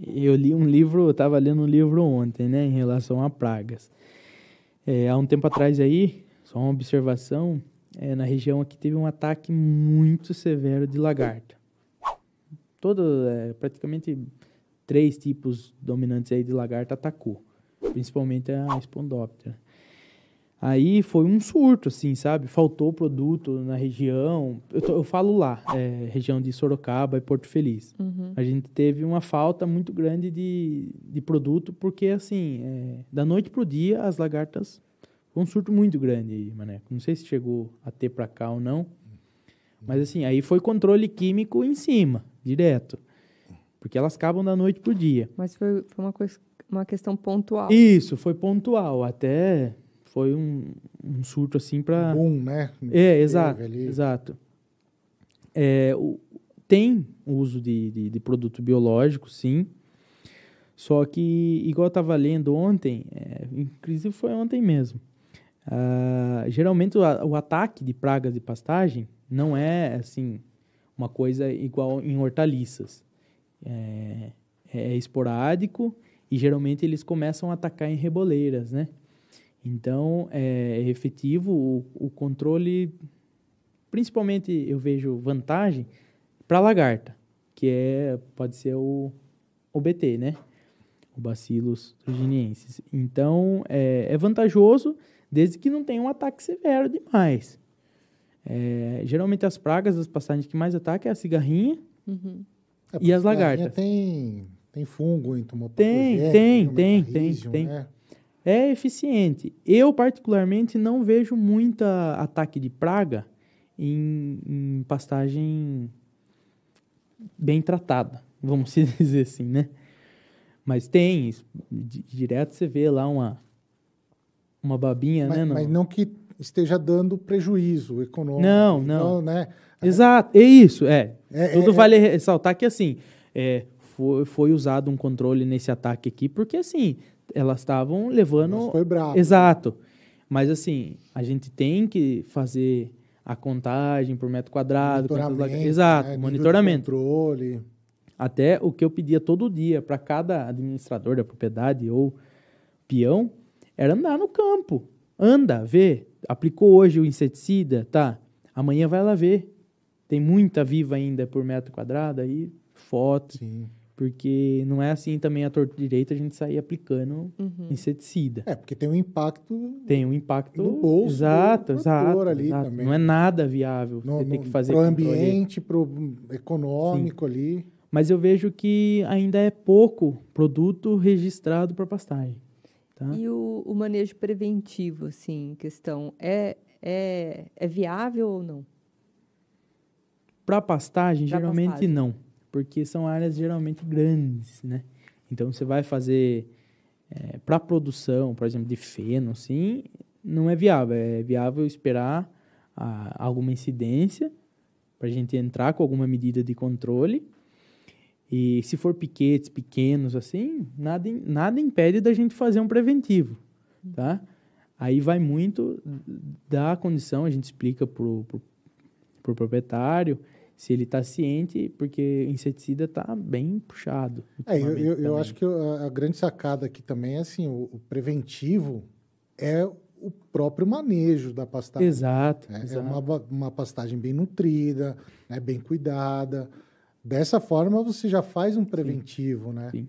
Eu li um livro, eu estava lendo um livro ontem, né, em relação a pragas. É, há um tempo atrás aí, só uma observação, é, na região aqui teve um ataque muito severo de lagarta. Todo, é, praticamente três tipos dominantes aí de lagarta atacou, principalmente a espondóptera. Aí foi um surto, assim, sabe? Faltou produto na região. Eu, tô, eu falo lá, é, região de Sorocaba e Porto Feliz. Uhum. A gente teve uma falta muito grande de, de produto, porque, assim, é, da noite pro dia, as lagartas. Foi um surto muito grande aí, Maneco. Não sei se chegou a ter para cá ou não. Mas, assim, aí foi controle químico em cima, direto. Porque elas acabam da noite pro dia. Mas foi, foi uma, coisa, uma questão pontual. Isso, foi pontual. Até foi um, um surto assim para um né é exato ali. exato é, o, tem uso de, de, de, produto biológico sim só que igual eu estava lendo ontem é, inclusive foi ontem mesmo uh, geralmente o, o ataque de pragas de pastagem não é assim uma coisa igual em hortaliças é, é esporádico e geralmente eles começam a atacar em reboleiras né então, é, é efetivo o, o controle, principalmente eu vejo vantagem para lagarta, que é, pode ser o, o BT, né? O Bacillus virginiensis. Então, é, é vantajoso desde que não tenha um ataque severo demais. É, geralmente as pragas as passagens que mais atacam é a cigarrinha uhum. e as é, lagartas. Tem, tem fungo, em tem, tem, tem, tem, tem, né? tem é eficiente. Eu, particularmente, não vejo muito ataque de praga em, em, pastagem bem tratada, vamos dizer assim, né? Mas tem, direto você vê lá uma, uma babinha, mas, né? Não... Mas não que esteja dando prejuízo econômico. Não, não. não né? Exato, é isso, é. é Tudo é, é. vale é... ressaltar que, assim, é, foi, foi usado um controle nesse ataque aqui, porque, assim, elas estavam levando. Mas foi bravo. Né? Exato. Mas assim, a gente tem que fazer a contagem por metro quadrado, monitoramento, da... exato, né? monitoramento, controle. Até o que eu pedia todo dia para cada administrador da propriedade ou peão era andar no campo, anda, vê, aplicou hoje o inseticida, tá? Amanhã vai lá ver. Tem muita viva ainda por metro quadrado aí, foto. Sim. Porque não é assim também a torta direita a gente sair aplicando uhum. inseticida. É, porque tem um impacto. Tem um impacto. No bolso. Exato, exato. Ali exato. Também. Não é nada viável. No, você no, tem que fazer. Para o ambiente, para o econômico Sim. ali. Mas eu vejo que ainda é pouco produto registrado para pastagem. Tá? E o, o, manejo preventivo, assim, questão, é, é, é viável ou não? Para pastagem, pra geralmente pastagem. não porque são áreas geralmente grandes, né? Então você vai fazer é, para produção, por exemplo, de feno, sim? não é viável. É viável esperar a, ah, alguma incidência para a gente entrar com alguma medida de controle. E se for piquetes pequenos assim, nada, nada impede da gente fazer um preventivo, tá? Aí vai muito da condição, a gente explica para pro, pro proprietário se ele está ciente, porque inseticida está bem puxado. É, eu, eu, eu, acho que a, a, grande sacada aqui também é assim, o, o, preventivo é o próprio manejo da pastagem. Exato. Né? É exato. É uma, uma pastagem bem nutrida, né? bem cuidada. Dessa forma, você já faz um preventivo, Sim. né? Sim.